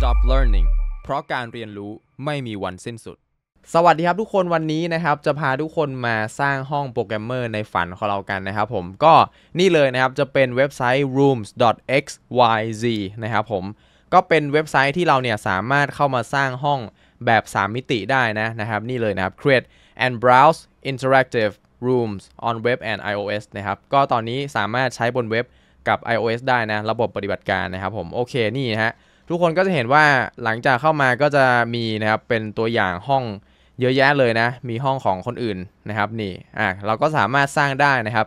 stop learning เพราะการเรียนรู้ไม่มีวันสิ้นสุด สวัสดีครับทุกคนวันนี้นะครับจะพาทุกคนมาสร้างห้องโปรแกรมเมอร์ในฝันของเรากันนะครับผมก็นี่เลยนะครับ จะเป็นเว็บไซต์ rooms.xyz นะครับ ผมก็เป็นเว็บไซต์ที่เราเนี่ยสามารถเข้ามาสร้างห้องแบบ 3 มิติได้นะนะครับ นี่เลยนะครับ create and browse interactive rooms on web and iOS นะครับ ก็ตอนนี้สามารถใช้บนเว็บกับ iOS ได้นะ ระบบปฏิบัติการนะครับ ผมโอเคนี่นะฮะทุกคนก็จะเห็นว่าหลังจากเข้ามาก็จะมีนะครับ เป็นตัวอย่างห้องเยอะแยะเลยนะ มีห้องของคนอื่นนะครับ นี่อ่ะเราก็สามารถสร้างได้นะครับ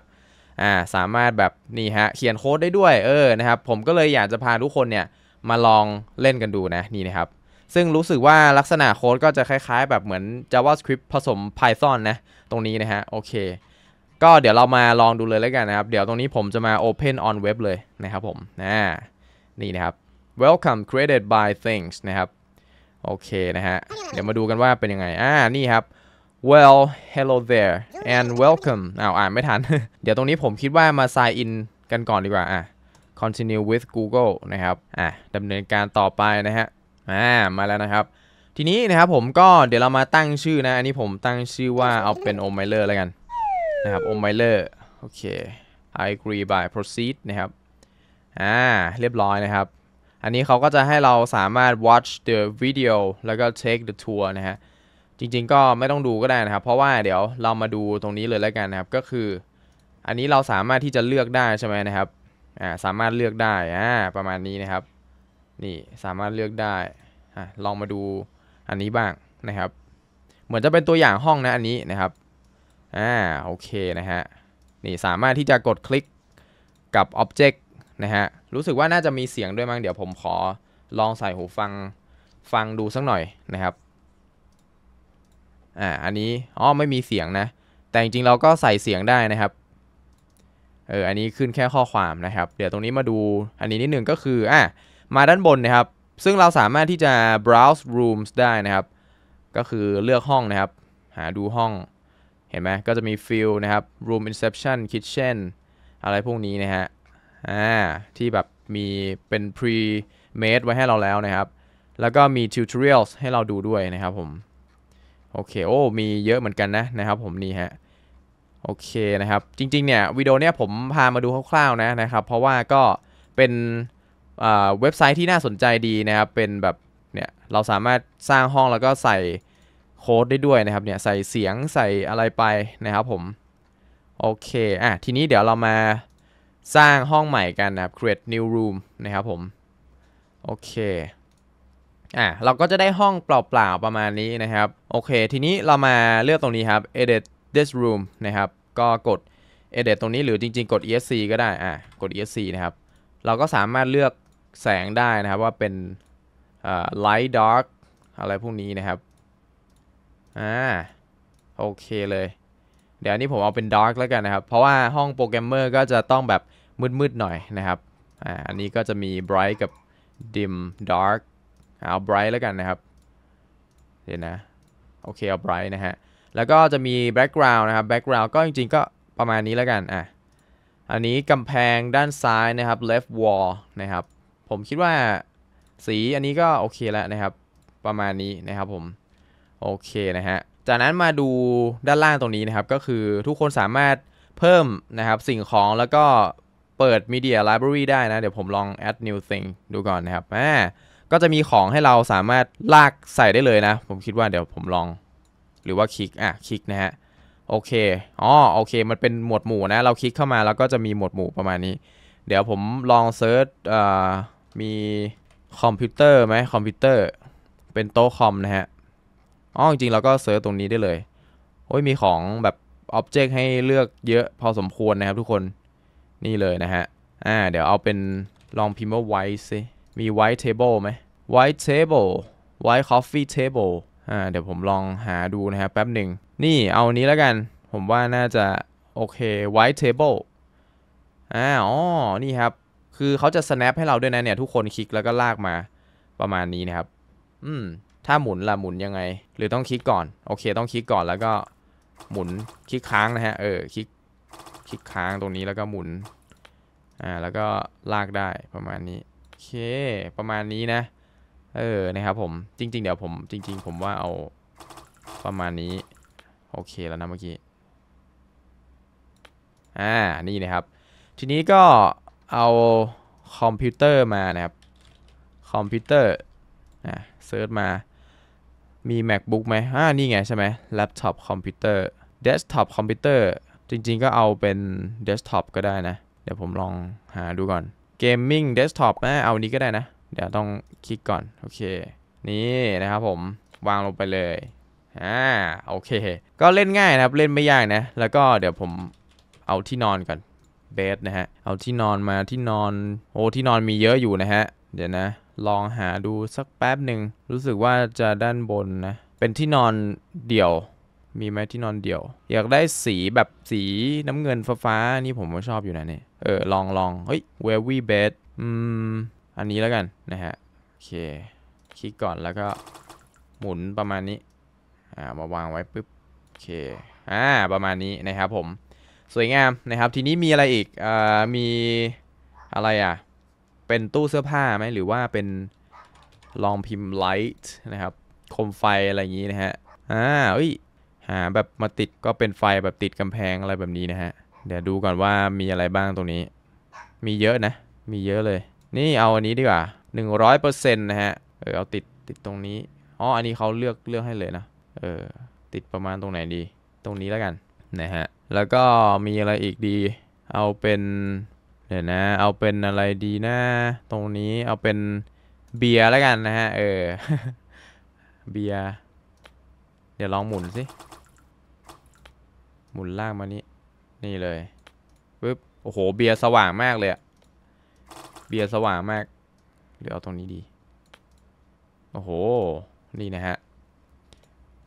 อ่าสามารถแบบนี่ฮะเขียนโค้ดได้ด้วย เออนะครับผมก็เลยอยากจะพาทุกคนเนี่ยมาลองเล่นกันดูนะนี่นะครับ ซึ่งรู้สึกว่าลักษณะโค้ดก็จะคล้ายๆแบบเหมือน JavaScript ผสม Python นะ ตรงนี้นะฮะโอเค ก็เดี๋ยวเรามาลองดูเลยแล้วกันนะครับเดี๋ยวตรงนี้ผมจะมา Open on Web เลยนะครับ ผมนี่นะครับ welcome created by things นะครับ โอเคนะฮะ เดี๋ยวมาดูกันว่าเป็นยังไง อ่า นี่ครับ well hello there and welcome อ้าวอ่านไม่ทัน เดี๋ยวตรงนี้ผมคิดว่ามา sign in กันก่อนดีกว่า อ่ะ continue with Google นะครับ อ่ะดำเนินการต่อไปนะฮะ อ่า มาแล้วนะครับ ทีนี้นะครับผมก็เดี๋ยวเรามาตั้งชื่อนะ อันนี้ผมตั้งชื่อว่าเอาเป็น o m i l e r แล้วกัน นะครับ o m i l e r โอเค I agree by proceed นะครับอ่าเรียบร้อยนะครับอันนี้เขาก็จะให้เราสามารถ watch the video แล้วก็ take the tour นะฮะจริงๆก็ไม่ต้องดูก็ได้นะครับ เพราะว่าเดี๋ยวเรามาดูตรงนี้เลยแล้วกันนะครับ ก็คือ อันนี้เราสามารถที่จะเลือกได้ใช่ไหมนะครับอ่าสามารถเลือกได้อ่าประมาณนี้นะครับ นี่สามารถเลือกได้อ่าลองมาดูอันนี้บ้างนะครับ เหมือนจะเป็นตัวอย่างห้องนะอันนี้นะครับอ่าโอเคนะฮะนี่สามารถที่จะกดคลิกกับออ็บเจกต์นะฮะรู้สึกว่าน่าจะมีเสียงด้วยมั้งเดี๋ยวผมขอลองใส่หูฟัง ฟังดูสักหน่อยนะครับอ่าอันนี้อ๋อไม่มีเสียงนะ แต่จริงๆเราก็ใส่เสียงได้นะครับเอออันนี้ขึ้นแค่ข้อความนะครับ เดี๋ยวตรงนี้มาดูอันนี้นิดหนึ่งก็คืออ่ามาด้านบนนะครับ ซึ่งเราสามารถที่จะ browse rooms ได้นะครับ ก็คือเลือกห้องนะครับ หาดูห้องเห็นไหมก็จะมี fill นะครับ room inception kitchen อะไรพวกนี้นะฮะอ่าที่แบบมีเป็น pre made ไว้ให้เราแล้วนะครับ แล้วก็มี tutorials ให้เราดูด้วยนะครับผม โอเค โอ้ มีเยอะเหมือนกันนะนะครับ ผมนี่ฮะ โอเคนะครับ จริงๆ เนี่ยวิดีโอเนี้ยผมพามาดูคร่าวๆ นะนะครับ เพราะว่าก็เป็นเว็บไซต์ที่น่าสนใจดีนะครับ เป็นแบบ เนี่ยเราสามารถสร้างห้องแล้วก็ใส่โค้ดได้ด้วยนะครับ เนี่ยใส่เสียงใส่อะไรไปนะครับผม โอเค อ่ะทีนี้เดี๋ยวเรามาสร้างห้องใหม่กันนะครับ create new room นะครับผมโอเคอ่ะเราก็จะได้ห้องเปล่าๆ ประมาณนี้นะครับโอเคทีนี้เรามาเลือกตรงนี้ครับ edit this room นะครับก็กด edit ตรงนี้หรือจริง ๆ กด esc ก็ได้อ่ะกด esc นะครับ เราก็สามารถเลือกแสงได้นะครับว่าเป็น light dark อะไรพวกนี้นะครับอ่าโอเคเลย เดี๋ยวนี้ผมเอาเป็น dark แล้วกันนะครับเพราะว่าห้องโปรแกรมเมอร์ก็จะต้องแบบมืดๆ หน่อยนะครับ อ่า อันนี้ก็จะมี bright กับ dim dark เอา bright แล้วกันนะครับเดี๋ยวนะ โอเคเอา bright นะฮะ แล้วก็จะมี background นะครับ background ก็จริงๆ ก็ประมาณนี้แล้วกัน อ่ะอันนี้กำแพงด้านซ้ายนะครับ left wall นะครับ ผมคิดว่าสีอันนี้ก็โอเคแล้วนะครับ ประมาณนี้นะครับผม โอเคนะฮะ จากนั้นมาดูด้านล่างตรงนี้นะครับ ก็คือทุกคนสามารถเพิ่มนะครับสิ่งของแล้วก็เปิด Media Library ได้นะ เดี๋ยวผมลอง add new thing ดูก่อนนะครับแ่ก็จะมีของให้เราสามารถลากใส่ได้เลยนะ ผมคิดว่าเดี๋ยวผมลอง หรือว่าคลิก อ่ะ คลิกนะฮะ โอเค อ๋อ โอเค มันเป็นหมวดหมู่นะ เราคลิกเข้ามาแล้วก็จะมีหมวดหมู่ประมาณนี้ เดี๋ยวผมลองเซิร์ชอ่า มีคอมพิวเตอร์ไหม คอมพิวเตอร์ เป็นโต๊ะคอมนะฮะ อ๋อ จริงๆ เราก็เซิร์ชตรงนี้ได้เลยโอ้ยมีของแบบอ็อบเจกต์ให้เลือกเยอะพอสมควรนะครับทุกคนนี่เลยนะฮะ อ่า เดี๋ยวเอาเป็นลองพิมพ์ว่า white ซิมี white table ไหม white table white coffee table อ่า เดี๋ยวผมลองหาดูนะฮะแป๊บหนึ่ง นี่ เอานี้แล้วกัน ผมว่าน่าจะโอเค white table อ่าอ๋อนี่ครับ คือเขาจะ snap ให้เราด้วยนะเนี่ยทุกคนคลิกแล้วก็ลากมาประมาณนี้นะครับ อืม ถ้าหมุนละหมุนยังไง หรือต้องคลิกก่อน โอเค ต้องคลิกก่อนแล้วก็หมุนคลิกค้างนะฮะ เออ คลิกคลิกค้างตรงนี้แล้วก็หมุน อ่าแล้วก็ลากได้ประมาณนี้โอเคประมาณนี้นะเออนะครับผมจริงๆเดี๋ยวผม จริง ๆ ผมว่าเอา ประมาณนี้ โอเค แล้วนะ เมื่อกี้ อ่า นี่นะครับ ทีนี้ก็เอาคอมพิวเตอร์มานะครับ คอมพิวเตอร์อ่าเซิร์ชมามี macbook ไหมอ่านี่ไงใช่ไหมแล็ปท็อปคอมพิวเตอร์ desktop คอมพิวเตอร์จริงๆก็เอาเป็นเดสก์ท็อปก็ได้นะเดี๋ยวผมลองหาดูก่อนเกมมิ่งเดสก์ท็อปนะเอานี้ก็ได้นะ เดี๋ยวต้องคลิกก่อนโอเค นี่ นะครับผมวางลงไปเลยอ่าโอเค ก็เล่นง่ายนะครับเล่นไม่ยากนะ แล้วก็เดี๋ยวผมเอาที่นอนก่อนเบสนะฮะเอาที่นอนมาที่นอน โอ้ที่นอนมีเยอะอยู่นะฮะ เดี๋ยวนะ ลองหาดูสักแป๊บหนึ่ง รู้สึกว่าจะด้านบนนะเป็นที่นอนเดี่ยวมีไหมที่นอนเดี่ยว อยากได้สีแบบสีน้ำเงินฟ้า ๆ นี่ผมก็ชอบอยู่นะเนี่ยเออลองลองเฮ้ยเลวี่เบด อืม อันนี้แล้วกัน นะฮะโอเคคลิกก่อนแล้วก็หมุนประมาณนี้ อ่ามาวางไว้ปุ๊บ โอเคอ่าประมาณนี้ นะครับผม สวยงามนะครับ ทีนี้มีอะไรอีกอ่ามีอะไรอ่ะ เป็นตู้เสื้อผ้าไหม หรือว่าเป็นลองพิมพ์ไลท์นะครับโคมไฟอะไรอย่างนี้นะฮะอ่าเฮ้ยหาแบบมาติดก็เป็นไฟแบบติดกำแพงอะไรแบบนี้นะฮะ เดี๋ยวดูก่อนว่ามีอะไรบ้างตรงนี้ มีเยอะนะ มีเยอะเลย นี่เอาอันนี้ดีกว่า100%นะฮะ เออเอาติดติดตรงนี้ อ๋ออันนี้เขาเลือก เลือกให้เลยนะ เออติดประมาณตรงไหนดีตรงนี้แล้วกันนะฮะแล้วก็มีอะไรอีกดี เอาเป็นเดี๋ยวนะเอาเป็นอะไรดีนะตรงนี้เอาเป็นเบียร์แล้วกันนะฮะเออเบียร์เดี๋ยวลองหมุนสิหมุนล่างมานี้นี่เลย ปึ๊บ โอ้โห เบียร์สว่างมากเลยอะเบียร์สว่างมากี๋ยวเอาตรงนี้ดี โอ้โห นี่นะฮะ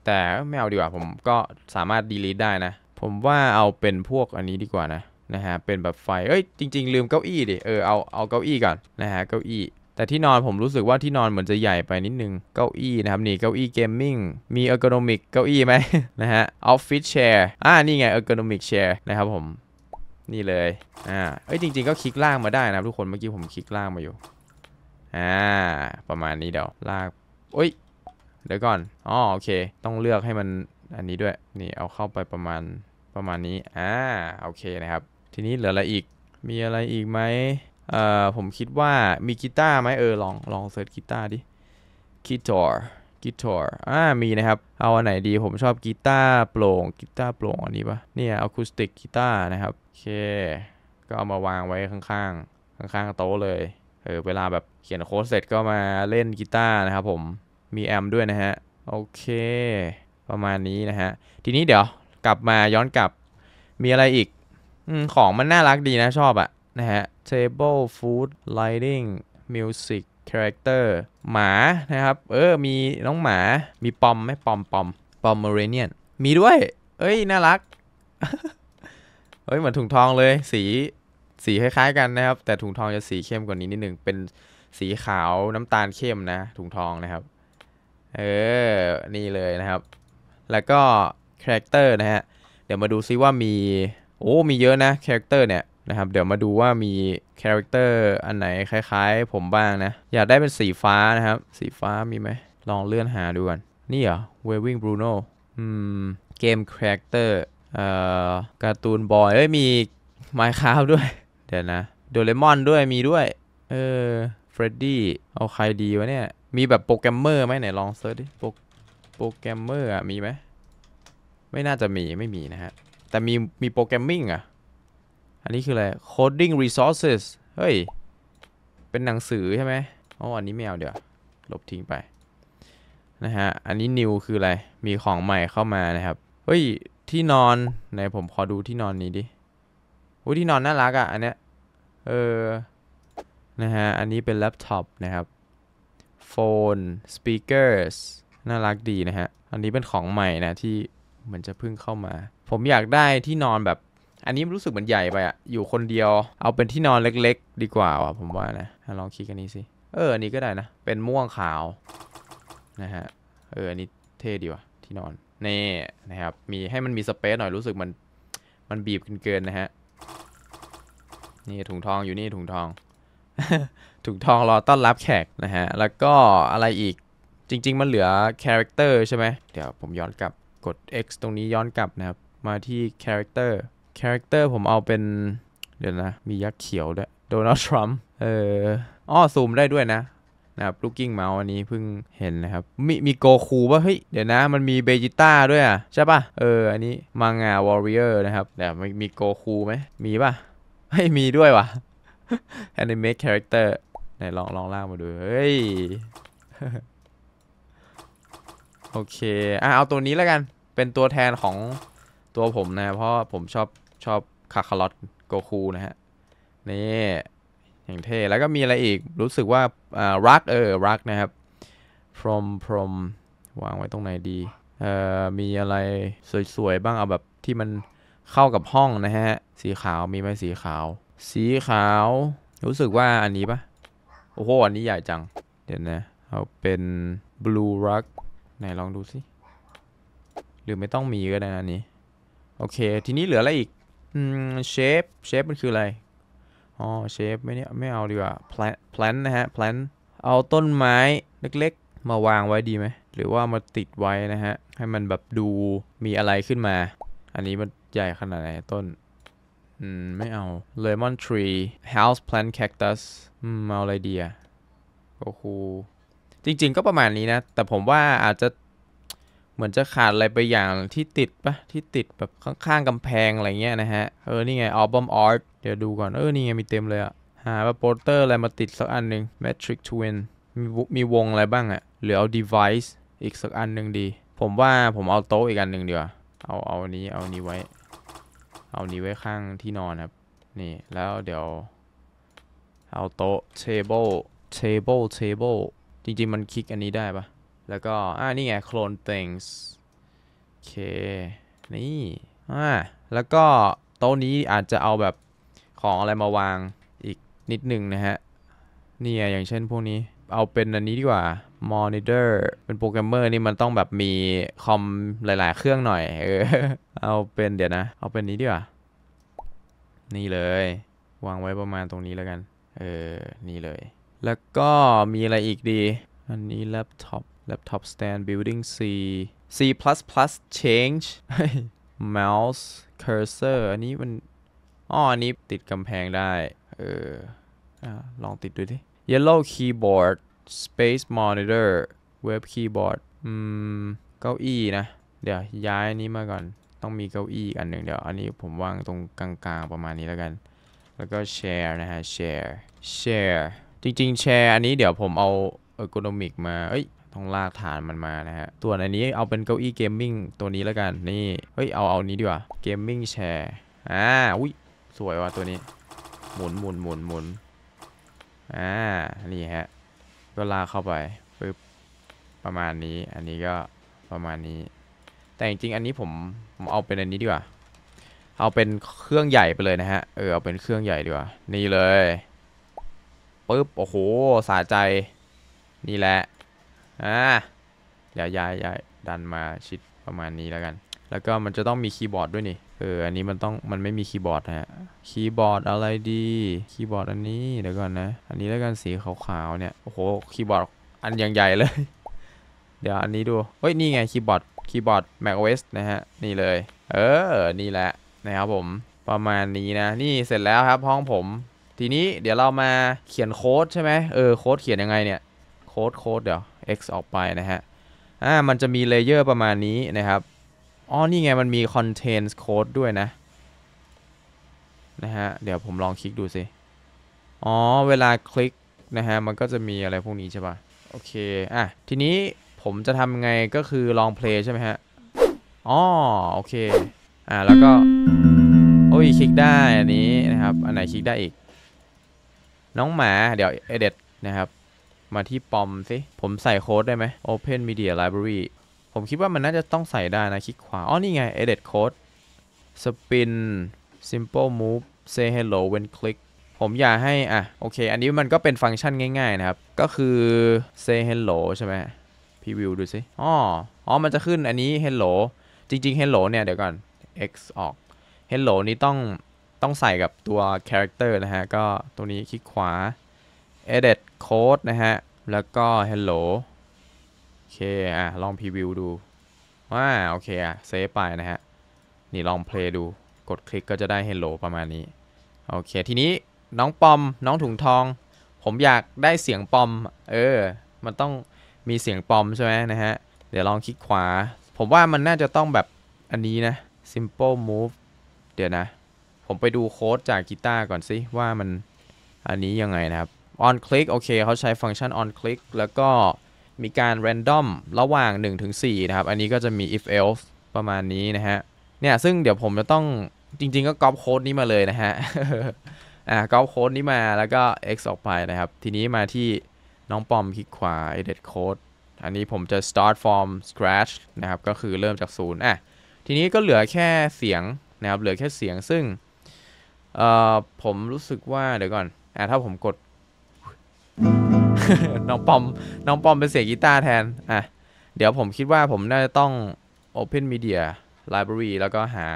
แต่ไม่เอาดีกว่า ผมก็สามารถดีลีทได้นะ ผมว่าเอาเป็นพวกอันนี้ดีกว่านะ นะฮะ เป็นแบบไฟเอ้ย จริงๆ ลืมเก้าอี้ดิ เออ เอา เอาเก้าอี้ก่อน นะฮะ เก้าอี้แต่ที่นอนผมรู้สึกว่าที่นอนเหมือนจะใหญ่ไปนิดนึงเก้าอี้นะครับ นี่เก้าอี้เกมมิ่งมีเออร์โกนอมิกเก้าอี้ไหมนะฮะออฟฟิศแชร์อ่า นี่ไงเออร์โกนอมิกแชร์นะครับผม นี่เลยอ่าเอ้ย จริง ๆ ก็คลิกล่างมาได้นะทุกคน เมื่อกี้ผมคลิกล่างมาอยู่ อ่า ประมาณนี้เดี๋ยวลากโอ้ย เดี๋ยวก่อนอ๋อโอเค ต้องเลือกให้มันอันนี้ด้วย นี่เอาเข้าไปประมาณประมาณนี้อ่าโอเคนะครับ ทีนี้เหลืออะไรอีกมีอะไรอีกไหมเอ่อ ผมคิดว่ามีกีตาร์ไหมเออลอง ลอง เสิร์ชกีตาร์ดิกีตาร์กีตาร์อ่ามีนะครับ เอาอันไหนดีผมชอบกีตาร์โปร่งกีตาร์โปร่งอันนี้ปะเนี่ยอะคูสติกกีตาร์นะครับ โอเค ก็เอามาวางไว้ข้าง ๆ ข้าง ๆ โต๊ะเลยเออเวลาแบบเขียนโค้ดเสร็จก็มาเล่นกีตาร์นะครับผมมีแอมด้วยนะฮะโอเค ประมาณนี้นะฮะทีนี้เดี๋ยวกลับมาย้อนกลับ มีอะไรอีกอของมันน่ารักดีนะชอบอะนะฮะ table food lighting music character หมา นะครับ เออ มีน้องหมา มีปอมไหมปอมปอมปอมเมเรเนียน มีด้วย เอ้ย น่ารักเอ้ย เหมือนถุงทองเลย สี สีคล้ายๆกันนะครับ แต่ถุงทองจะสีเข้มกว่านี้นิดนึง เป็นสีขาวน้ำตาลเข้มนะ ถุงทองนะครับ เออ นี่เลยนะครับ แล้วก็คาแรคเตอร์นะฮะ เดี๋ยวมาดูซิว่ามี โอ้ มีเยอะนะคาแรคเตอร์เนี่ยนะครับ เดี๋ยวมาดูว่ามีคาแรคเตอร์อันไหนคล้าย ๆ ผมบ้างนะ อยากได้เป็นสีฟ้านะครับ สีฟ้ามีไหม ลองเลื่อนหาดูก่อนนี่เหรอเววิ่งบรูโนอืม เกมคาแรคเตอร์เอ่อ การ์ตูนบอยเอ้ย มีไมค์คาวด้วย เดี๋ยวนะ โดเรมอนด้วยมีด้วย เออเฟรดดี้ เอาใครดีวะเนี่ย มีแบบโปรแกรมเมอร์ไหมไหน ลองเซิร์ชดิโปรโปรแกรมเมอร์อ่ะมีไหมไม่น่าจะมีไม่มีนะฮะแต่มีมีโปรแกรมมิ่งอ่ะอันนี้คืออะไร coding resources เฮ้ย เป็นหนังสือใช่ไหมอ๋ออันนี้ไม่เอาเดี๋ยวลบทิ้งไปนะฮะ อันนี้ new คืออะไร มีของใหม่เข้ามานะครับ เฮ้ย ที่นอนในผมขอดูที่นอนนี้ดิอุ้ยที่นอนน่ารักอะ่ะ อันเนี้ย เออ นะฮะ อันนี้เป็นแล็ปท็อปนะครับ โฟนสปีกเกอร์สน่ารักดีนะฮะ อันนี้เป็นของใหม่นะ ที่เหมือนจะเพิ่งเข้ามา ผมอยากได้ที่นอนแบบอันนี้รู้สึกเหมือนใหญ่ไปอะอยู่คนเดียว เอาเป็นที่นอนเล็ก ๆ ดีกว่าว่ะผมว่านะ ลองคิดกันนี้สิ เออ อันนี้ก็ได้นะ เป็นม่วงขาวนะฮะ เออ อันนี้เท่ดีว่ะ ที่นอนนี่นะครับ มีให้มันมีสเปซหน่อย รู้สึกมัน มันบีบเกินๆนะฮะ นี่ถุงทองอยู่นี่ถุงทองถุงทองรอต้อนรับแขกนะฮะ แล้วก็อะไรอีก จริง ๆ มันเหลือคาแรคเตอร์ใช่ไหม เดี๋ยวผมย้อนกลับ กด X ตรงนี้ย้อนกลับนะครับ มาที่คาแรคเตอร์คาแรคเตอร์ผมเอาเป็นเดี๋ยวนะ มียักษ์เขียวด้วยโดนัลด์ทรัมป์เออ อ้อ ซูมได้ด้วยนะ นะครับลูกกิ้งเมาส์อันนี้ เพิ่งเห็นนะครับ มีมีโกคูป่ะ เฮ้ย เดี๋ยวนะมันมีเบจิต้าด้วยอ่ะ ใช่ป่ะ เอออันนี้มังงาวอริเออร์นะครับเดี๋มีมีโกคูไหมมีป่ะไม่มีด้วยว่ะแอนิเมทคาแรคเตอร์ไหนลองลองล่างมาดูเฮ้ย โอเคอ่ะเอาตัวนี้แล้วกันเป็นตัวแทนของตัวผมนะ เพราะผมชอบชอบคาคาลอตโกคูนะฮะนี่อย่างเท่แล้วก็มีอะไรอีกรู้สึกว่าอ่ารักเออรักนะครับ from from วางไว้ตรงไหนดีเอ่อมีอะไรสวยๆบ้างเอาแบบที่มันเข้ากับห้องนะฮะ สีขาวมีไหมสีขาว สีขาวรู้สึกว่าอันนี้ปะโอ้โหอันนี้ใหญ่จังเดี๋ยวนะเอาเป็น blue rug ไหนลองดูสิหรือไม่ต้องมีก็ได้นะนี้ โอเค ทีนี้เหลืออะไรอีกอืมเชฟเชฟ มันคืออะไร อ๋อเชฟไม่เนี่ยไม่เอาดีกว่าแพลนนนะฮะแพลนเอาต้นไม้ เล็ก ๆ มาวางไว้ดีไหม หรือว่ามาติดไว้นะฮะ ให้มันแบบดูมีอะไรขึ้นมา อันนี้มันใหญ่ขนาดไหน ต้น อืมไม่เอา lemon tree house plant cactus อืมเอาอะไรดีอะโอ้โห จริงๆก็ประมาณนี้นะ แต่ผมว่าอาจจะเหมือนจะขาดอะไรไปอย่างที่ติดปะที่ติดแบบข้างๆกำแพงอะไรเงี้ยนะฮะ เออ นี่ไงอัลบั้มอาร์ตเดี๋ยวดูก่อน เออ นี่ไงมีเต็มเลยอะหาโปสเตอร์อะไรมาติดสักอันหนึ่ง Matrix Twin มีมีวงอะไรบ้างอะหรือเอา device อีกสักอันหนึ่งดี ผมว่าผมเอาโต๊ะอีกอันหนึ่งดีกว่าเอาเอานี้เอานี้ไว้ เอานี้ไว้ข้างที่นอนครับนี่แล้วเดี๋ยวเอาโต๊ะ table table table จริงๆมันคลิกอันนี้ได้ปะแล้วก็ อ่า นี่ไง clone things โอเค นี่ อ่า แล้วก็โต๊ะนี้อาจจะเอาแบบของอะไรมาวางอีกนิดนึงนะฮะนี่อย่างเช่นพวกนี้ เอาเป็นอันนี้ดีกว่า monitor เป็นโปรแกรมเมอร์ นี่มันต้องแบบมี คอม หลาย ๆ เครื่องหน่อย เออ เอาเป็นเดี๋ยวนะ เอาเป็นนี้ดีกว่า นี่เลย วางไว้ประมาณตรงนี้แล้วกัน เออ นี่เลย แล้วก็มีอะไรอีกดี อันนี้แล็ปท็อป laptop stand building C C++ change mouse cursor อันนี้มันอ๋ออันนี้ติดกำแพงได้เอออลองติดดูดิ yellow keyboard space monitor web keyboard อืม เก้าอี้นะ เดี๋ยวย้ายอันนี้มาก่อน ต้องมีเก้าอี้อันหนึ่งเดี๋ยว อันนี้ผมวางตรงกลางๆประมาณนี้แล้วกัน แล้วก็แชร์นะฮะแชร์แชร์ จริง ๆแชร์อันนี้เดี๋ยวผมเอาเออร์โกนอมิกมาเอ้ยต้องลากฐานมันมานะฮะตัวนอันนี้เอาเป็นเก้าอี้เกมมิ่งตัวนี้แล้วกันนี่เฮ้ยเอาเอานี้ดีกว่าเกมมิ่งแชร์อ่าอุ้ยสวยว่ะตัวนี้ หมุนหมุนหมุนหมุนอ่านี่ฮะก็ลากเข้าไปปึ๊บประมาณนี้อันนี้ก็ประมาณนี้ แต่จริงๆอันนี้ผมผมเอาเป็นอันนี้ดีกว่าเอาเป็นเครื่องใหญ่ไปเลยนะฮะเออเอาเป็นเครื่องใหญ่ดีกว่านี่เลยปึ๊บโอ้โหสาใจนี่แหละอ่าเดี๋ยวย้ายย้ายดันมาชิดประมาณนี้แล้วกัน แล้วก็มันจะต้องมีคีย์บอร์ดด้วยนี่ เออ อันนี้มันต้องมันไม่มีคีย์บอร์ดฮะ คีย์บอร์ดอะไรดี คีย์บอร์ดอันนี้เดี๋ยวก่อนนะ อันนี้แล้วกันสีขาวๆเนี่ย โอ้โหคีย์บอร์ดอันยังใหญ่เลย เดี๋ยว อันนี้ดูเฮ้ยนี่ไงคีย์บอร์ดคีย์บอร์ด macOS นะฮะ นี่เลย เออ นี่แหละนะครับผม ประมาณนี้นะ นี่เสร็จแล้วครับห้องผม ทีนี้เดี๋ยวเรามาเขียนโค้ดใช่ไหมเออโค้ดเขียนยังไงเนี่ย โค้ดโค้ดเดี๋ยว x ออกไปนะฮะ อ่า มันจะมีเลเยอร์ประมาณนี้นะครับ อ๋อ นี่ไงมันมี contains code ด้วยนะ นะฮะ เดี๋ยวผมลองคลิกดูสิ อ๋อ เวลาคลิกนะฮะ มันก็จะมีอะไรพวกนี้ใช่ปะ่ะโอเค อ่ะ ทีนี้ผมจะทำไงก็คือลองเพล์ใช่ไหมฮะ อ๋อ โอเค อ่ะแล้วก็โอ้ยคลิกได้ อันนี้นะครับ อันไหนคลิกได้อีก น้องหมาเดี๋ยว edit นะครับมาที่ปอมสิ ผมใส่โค้ดได้ไหม Open Media Library ผมคิดว่ามันน่าจะต้องใส่ได้นะ คลิกขวา อ๋อ นี่ไง Edit Code Spin Simple Move Say Hello when click ผมอยากให้อ่ะ โอเค อันนี้มันก็เป็นฟังก์ชันง่ายๆนะครับ ก็คือ Say Hello ใช่ไหมพี่วิวดูสิ อ๋อ อ๋อ มันจะขึ้นอันนี้ Hello จริงๆ Hello เนี่ย เดี๋ยวก่อน X ออก Hello นี้ต้อง ต้องใส่กับตัว character นะฮะ ก็ตัวนี้คลิกขวา edit code นะฮะ แล้วก็ hello โอเคอ่ะลองพรีวิวดูว่าโอเค อ่ะเซฟไป นะฮะ นี่ลองเพลย์ดู กดคลิกก็จะได้ hello ประมาณนี้ โอเค ทีนี้น้องปอมน้องถุงทอง ผมอยากได้เสียงปอม เออ มันต้องมีเสียงปอมใช่ไหมนะฮะ เดี๋ยวลองคลิกขวา ผมว่ามันน่าจะต้องแบบอันนี้นะ simple move เดี๋ยวนะ ผมไปดูโค้ดจากกีตาร์ก่อนสิว่ามันอันนี้ยังไงนะครับ on click โอเคเขาใช้ฟังก์ชัน on click แล้วก็มีการ random ระหว่าง1-4นะครับ อันนี้ก็จะมี if else ประมาณนี้นะฮะ เนี่ย ซึ่งเดี๋ยวผมจะต้องจริง ๆ ก็ก๊อปโค้ดนี้มาเลยนะฮะอ่าก๊อปโค้ดนี้มาแล้วก็ x ออกไปนะครับ ทีนี้มาที่น้องปอมคลิกขวา edit code อันนี้ผมจะ start from scratch นะครับ ก็คือเริ่มจากศูนย์อ่ะ ทีนี้ก็เหลือแค่เสียงนะครับเหลือแค่เสียงซึ่งเอ่อผมรู้สึกว่าเดี๋ยวก่อนอ่ะถ้าผมกดน้องปอม น้องปอมเป็นเสียงกีตาร์แทน อ่ะ เดี๋ยวผมคิดว่าผมน่าจะต้อง Open Media Library แล้วก็หา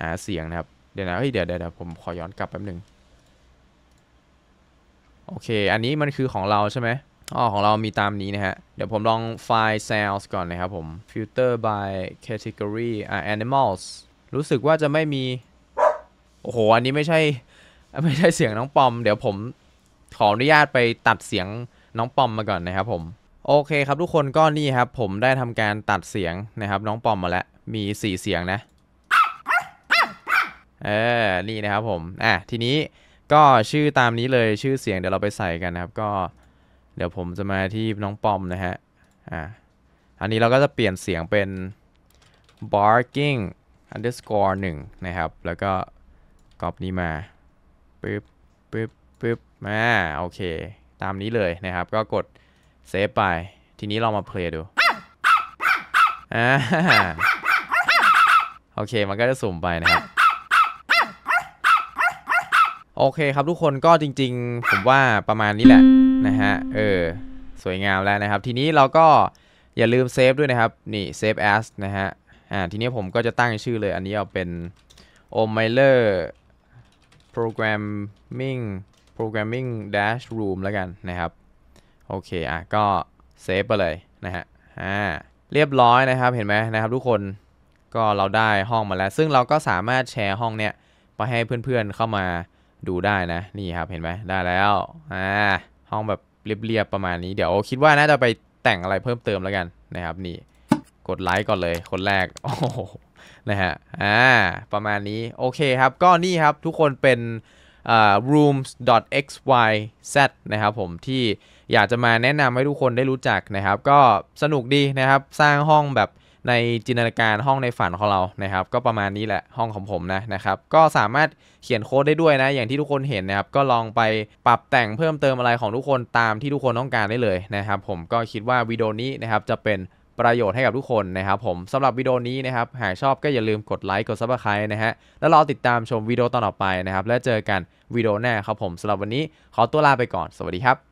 หาเสียงนะครับ เดี๋ยวนะเฮ้ย เดี๋ยวเดี๋ยวผมขอย้อนกลับแป๊บหนึ่งโอเคอันนี้มันคือของเราใช่ไหมอ๋อของเรามีตามนี้นะฮะ เดี๋ยวผมลองไฟล์ sounds ก่อนนะครับผม filter by category อ่ะ animals รู้สึกว่าจะไม่มี โอ้โห อันนี้ไม่ใช่ ไม่ใช่เสียงน้องปอม เดี๋ยวผมขออนุญาตไปตัดเสียงน้องปอมมาก่อนนะครับผมโอเคครับทุกคนก็นี่ครับผมได้ทำการตัดเสียงนะครับน้องปอมมาแล้วมี 4 เสียงนะเออนี่นะครับผมอ่ะทีนี้ก็ชื่อตามนี้เลยชื่อเสียง เดี๋ยวเราไปใส่กันนะครับ ก็เดี๋ยวผมจะมาที่น้องปอม นะฮะอ่ะอันนี้เราก็จะเปลี่ยนเสียงเป็น barking underscore 1นะครับ แล้วก็กรอบนี้มาปึ๊บปึ๊บปึ๊บม่าโอเค ตามนี้เลยนะครับ ก็กดเซฟไป ทีนี้เรามาเพลย์ดูอ่าโอเค มันก็จะสุ่มไปนะครับโอเคครับทุกคนก็จริง ๆ ผมว่าประมาณนี้แหละ นะฮะ เออ สวยงามแล้วนะครับ ทีนี้เราก็อย่าลืมเซฟด้วยนะครับ นี่เซฟแอสนะฮะ อ่า ทีนี้ผมก็จะตั้งชื่อเลย อันนี้เอาเป็น o m i l e r programming programming dash room แล้วกันนะครับ โอเค อ่ะ ก็เซฟไปเลยนะฮะ อ่าเรียบร้อยนะครับเห็นไหมนะครับทุกคนก็เราได้ห้องมาแล้ว ซึ่งเราก็สามารถแชร์ห้องเนี้ย ไปให้เพื่อนๆเข้ามาดูได้นะนี่ครับ เห็นไหมได้แล้ว อ่าห้องแบบเรียบๆ ประมาณนี้เดี๋ยวคิดว่าน่าจะไปแต่งอะไรเพิ่มเติมแล้วกันนะครับนี่กดไลค์ก่อนเลย คนแรกโอ้นะฮะอ่าประมาณนี้โอเคครับก็นี่ครับทุกคนเป็น rooms.xyz นะครับ ผมที่อยากจะมาแนะนำให้ทุกคนได้รู้จักนะครับ ก็สนุกดีนะครับสร้างห้องแบบในจินตนาการห้องในฝันของเรานะครับ ก็ประมาณนี้แหละห้องของผมนะนะครับ ก็สามารถเขียนโค้ดได้ด้วยนะอย่างที่ทุกคนเห็นนะครับ ก็ลองไปปรับแต่งเพิ่มเติมอะไรของทุกคนตามที่ทุกคนต้องการได้เลยนะครับ ผมก็คิดว่าวิดีโอนี้นะครับจะเป็นประโยชน์ให้กับทุกคนนะครับผมสำหรับวิดีโอนี้นะครับหากชอบก็อย่าลืมกดไลค์กดซับสไครต์นะฮะแล้วรอติดตามชมวิดีโอตอนต่อไปนะครับ และเจอกันวิดีโอหน้าครับผมสำหรับวันนี้ขอตัวลาไปก่อนสวัสดีครับ